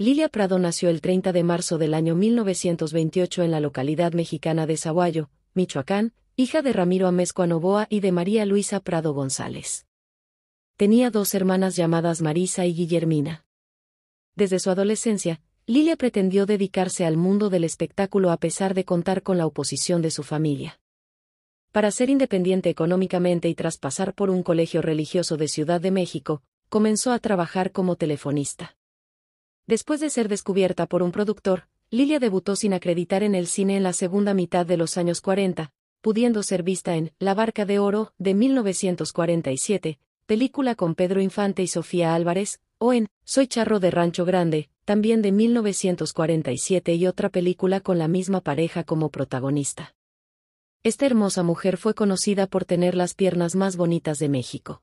Lilia Prado nació el 30 de marzo del año 1928 en la localidad mexicana de Zaguayo, Michoacán, hija de Ramiro Amesco Anoboa y de María Luisa Prado González. Tenía dos hermanas llamadas Marisa y Guillermina. Desde su adolescencia, Lilia pretendió dedicarse al mundo del espectáculo a pesar de contar con la oposición de su familia. Para ser independiente económicamente y traspasar por un colegio religioso de Ciudad de México, comenzó a trabajar como telefonista. Después de ser descubierta por un productor, Lilia debutó sin acreditar en el cine en la segunda mitad de los años 40, pudiendo ser vista en La Barca de Oro de 1947, película con Pedro Infante y Sofía Álvarez, o en Soy Charro de Rancho Grande, también de 1947 y otra película con la misma pareja como protagonista. Esta hermosa mujer fue conocida por tener las piernas más bonitas de México.